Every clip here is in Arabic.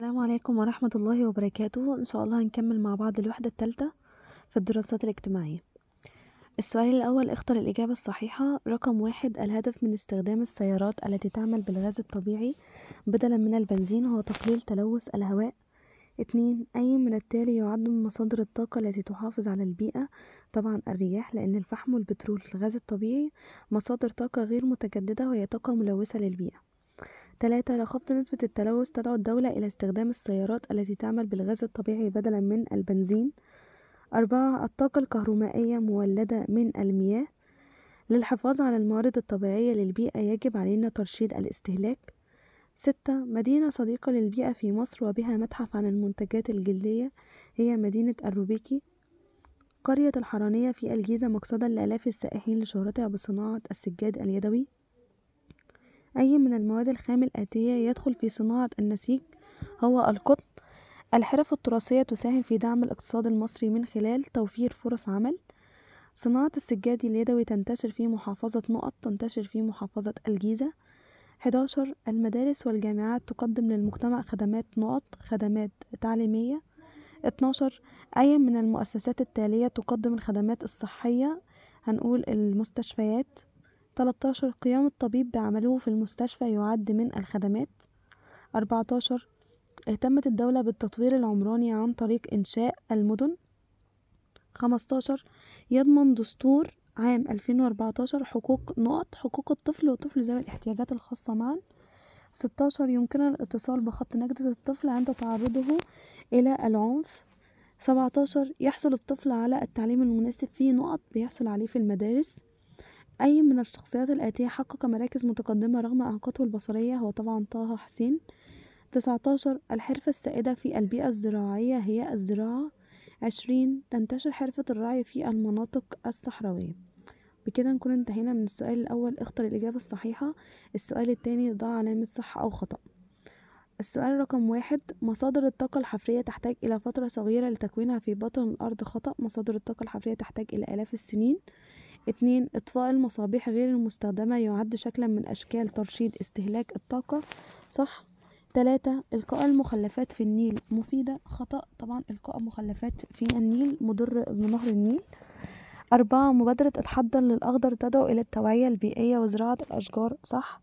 السلام عليكم ورحمة الله وبركاته إن شاء الله هنكمل مع بعض الوحدة الثالثة في الدراسات الاجتماعية السؤال الأول اختر الإجابة الصحيحة رقم واحد الهدف من استخدام السيارات التي تعمل بالغاز الطبيعي بدلا من البنزين هو تقليل تلوث الهواء اتنين أي من التالي يعد من مصادر الطاقة التي تحافظ على البيئة طبعا الرياح لأن الفحم والبترول الغاز الطبيعي مصادر طاقة غير متجددة وهي طاقة ملوثة للبيئة تلاتة لخفض نسبة التلوث تدعو الدولة إلى استخدام السيارات التي تعمل بالغاز الطبيعي بدلا من البنزين أربعة الطاقة الكهرومائية مولدة من المياه للحفاظ على الموارد الطبيعية للبيئة يجب علينا ترشيد الاستهلاك ستة مدينة صديقة للبيئة في مصر وبها متحف عن المنتجات الجلدية هي مدينة الروبيكي قرية الحرانية في الجيزة مقصدا لآلاف السائحين لشهرتها بصناعة السجاد اليدوي أي من المواد الخام الآتية يدخل في صناعة النسيج هو القطن الحرف التراثية تساهم في دعم الاقتصاد المصري من خلال توفير فرص عمل صناعة السجاد اليدوي تنتشر في محافظة نقط تنتشر في محافظة الجيزة 11 المدارس والجامعات تقدم للمجتمع خدمات نقط خدمات تعليمية 12 أي من المؤسسات التالية تقدم الخدمات الصحية هنقول المستشفيات 13 قيام الطبيب بعمله في المستشفى يعد من الخدمات 14 اهتمت الدولة بالتطوير العمراني عن طريق إنشاء المدن 15 يضمن دستور عام 2014 حقوق نقط حقوق الطفل وطفل ذوي الاحتياجات الخاصة معا 16 يمكننا الاتصال بخط نجدة الطفل عند تعرضه إلى العنف 17 يحصل الطفل على التعليم المناسب في نقط بيحصل عليه في المدارس أي من الشخصيات الآتية حقق مراكز متقدمة رغم إعاقته البصرية هو طبعا طه حسين 19 الحرفة السائدة في البيئة الزراعية هي الزراعة 20 تنتشر حرفة الرعي في المناطق الصحراوية بكده نكون انتهينا من السؤال الأول اختر الإجابة الصحيحة السؤال التاني ضع علامة صح أو خطأ السؤال رقم واحد مصادر الطاقة الحفرية تحتاج إلى فترة صغيرة لتكوينها في بطن الأرض خطأ مصادر الطاقة الحفرية تحتاج إلى آلاف السنين اتنين إطفاء المصابيح غير المستخدمة يعد شكلا من أشكال ترشيد استهلاك الطاقة صح تلاتة إلقاء المخلفات في النيل مفيدة خطأ طبعا إلقاء مخلفات في النيل مضر بنهر النيل أربعة مبادرة أتحضر للأخضر تدعو إلى التوعية البيئية وزراعة الأشجار صح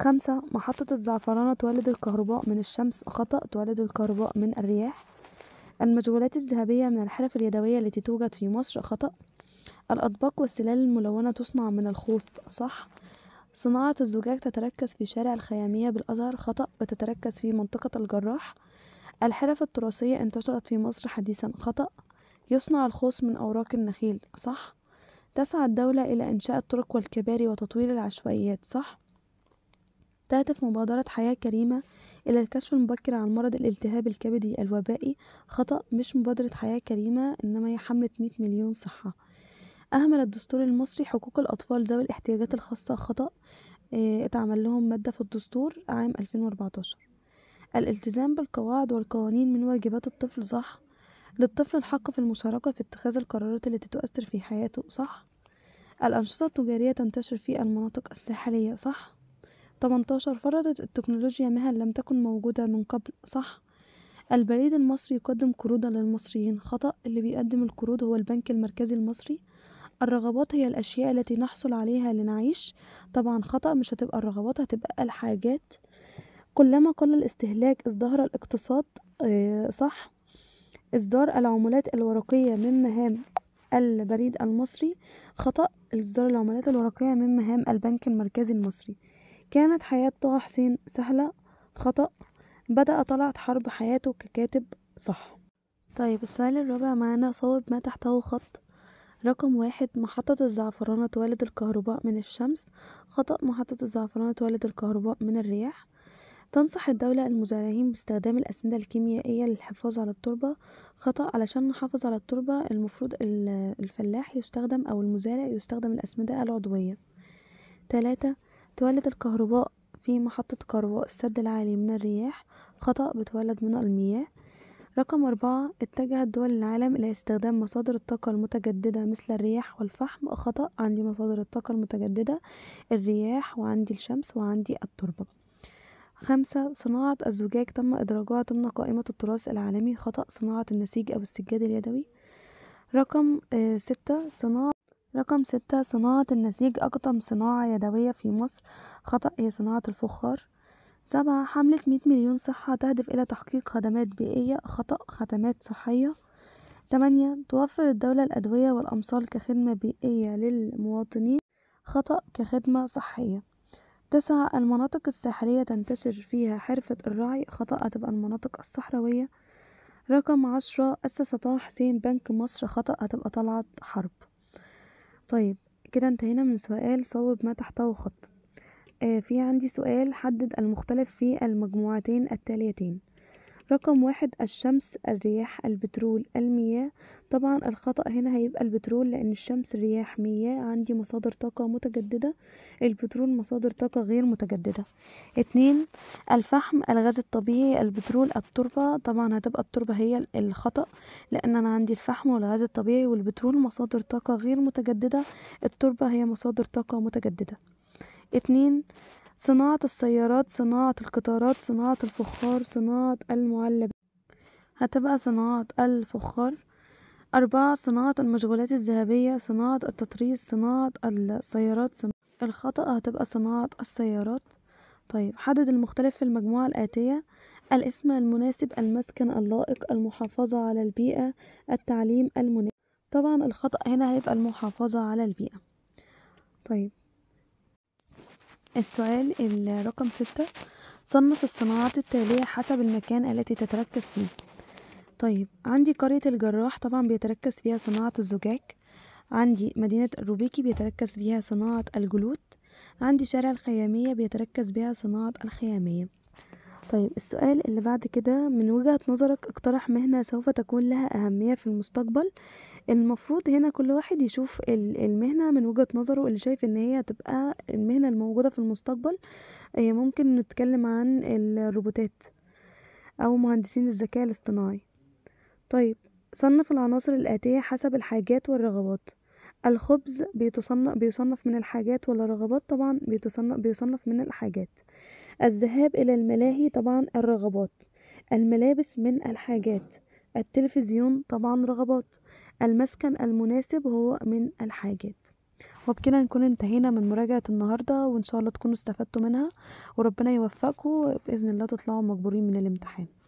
خمسة محطة الزعفرانة تولد الكهرباء من الشمس خطأ تولد الكهرباء من الرياح المجولات الذهبية من الحرف اليدوية التي توجد في مصر خطأ الأطباق والسلال الملونة تصنع من الخوص صح؟ صناعة الزجاج تتركز في شارع الخيامية بالأزهر خطأ وتتركز في منطقة الجراح الحرف التراثية انتشرت في مصر حديثا خطأ يصنع الخوص من أوراق النخيل صح؟ تسعى الدولة إلى إنشاء الطرق والكباري وتطوير العشوائيات صح؟ تهدف مبادرة حياة كريمة إلى الكشف المبكر عن مرض الالتهاب الكبدي الوبائي خطأ مش مبادرة حياة كريمة إنما هي حملة 100 مليون صحة أهمل الدستور المصري حقوق الأطفال ذوي الاحتياجات الخاصة خطأ آه، اتعمل لهم مادة في الدستور عام 2014 الالتزام بالقواعد والقوانين من واجبات الطفل صح للطفل الحق في المشاركة في اتخاذ القرارات التي تؤثر في حياته صح الأنشطة التجارية تنتشر في المناطق الساحلية صح 18 فرضت التكنولوجيا مهن لم تكن موجودة من قبل صح البريد المصري يقدم قروضا للمصريين خطأ اللي بيقدم القروض هو البنك المركزي المصري الرغبات هي الأشياء التي نحصل عليها لنعيش طبعا خطأ مش هتبقى الرغبات هتبقى الحاجات كلما قل الاستهلاك ازدهر الاقتصاد آه، صح إصدار العملات الورقية من مهام البريد المصري خطأ إصدار العملات الورقية من مهام البنك المركزي المصري كانت حياة طه حسين سهلة خطأ بدأ طلعت حرب حياته ككاتب صح طيب السؤال الرابع معانا صوب ما تحته خط رقم واحد محطة الزعفرانة تولد الكهرباء من الشمس خطأ محطة الزعفرانة تولد الكهرباء من الرياح تنصح الدولة المزارعين باستخدام الأسمدة الكيميائية للحفاظ على التربة خطأ علشان نحافظ على التربة المفروض الفلاح يستخدم أو المزارع يستخدم الأسمدة العضوية تلاتة تولد الكهرباء في محطة كهرباء السد العالي من الرياح خطأ بتولد من المياه رقم أربعة اتجهت دول العالم إلى استخدام مصادر الطاقة المتجددة مثل الرياح والفحم خطأ عندي مصادر الطاقة المتجددة الرياح وعندي الشمس وعندي التربة خمسة صناعة الزجاج تم إدراجها ضمن قائمة التراث العالمي خطأ صناعة النسيج أو السجاد اليدوي رقم آه، ستة صناعة رقم ستة صناعة النسيج أقدم صناعة يدوية في مصر خطأ هي صناعة الفخار سبعة حملة مية مليون صحة تهدف إلى تحقيق خدمات بيئية خطأ خدمات صحية تمانية توفر الدولة الأدوية والأمصال كخدمة بيئية للمواطنين خطأ كخدمة صحية تسعة المناطق الساحلية تنتشر فيها حرفة الرعي خطأ هتبقى المناطق الصحراوية رقم عشرة أسس طه حسين بنك مصر خطأ هتبقى طلعت حرب طيب كده انتهينا من سؤال صوب ما تحته خط آه، في عندي سؤال حدد المختلف في المجموعتين التاليتين رقم واحد الشمس الرياح البترول المياه طبعا الخطأ هنا هيبقى البترول لأن الشمس الرياح مياه عندي مصادر طاقة متجددة البترول مصادر طاقة غير متجددة اتنين الفحم الغاز الطبيعي البترول التربة طبعا هتبقى التربة هي الخطأ لأن أنا عندي الفحم والغاز الطبيعي والبترول مصادر طاقة غير متجددة التربة هي مصادر طاقة متجددة اتنين صناعة السيارات صناعة القطارات صناعة الفخار صناعة المعلبات هتبقى صناعة الفخار أربعة صناعة المشغولات الذهبية صناعة التطريز صناعة السيارات صناعة الخطأ هتبقى صناعة السيارات طيب حدد المختلف في المجموعة الآتية الاسم المناسب المسكن اللائق المحافظة على البيئة التعليم المناسب طبعا الخطأ هنا هيبقى المحافظة على البيئة طيب السؤال الرقم ستة صنف الصناعات التالية حسب المكان التي تتركز فيه طيب عندي قرية الجراح طبعا بيتركز فيها صناعة الزجاج عندي مدينة الروبيكي بيتركز فيها صناعة الجلود عندي شارع الخيامية بيتركز بها صناعة الخيامية طيب السؤال اللي بعد كده من وجهة نظرك اقترح مهنة سوف تكون لها أهمية في المستقبل المفروض هنا كل واحد يشوف المهنة من وجهة نظره اللي شايف ان هي هتبقى المهنة الموجودة في المستقبل آه، ممكن نتكلم عن الروبوتات او مهندسين الذكاء الاصطناعي طيب صنف العناصر الآتية حسب الحاجات والرغبات الخبز بيتصنف, بيصنف من الحاجات ولا رغبات طبعا بيتصنف, بيصنف من الحاجات الذهاب إلى الملاهي طبعا الرغبات الملابس من الحاجات التلفزيون طبعا رغبات المسكن المناسب هو من الحاجات وبكده نكون انتهينا من مراجعة النهاردة وإن شاء الله تكونوا استفدتوا منها وربنا يوفقكم بإذن الله تطلعوا مجبورين من الامتحان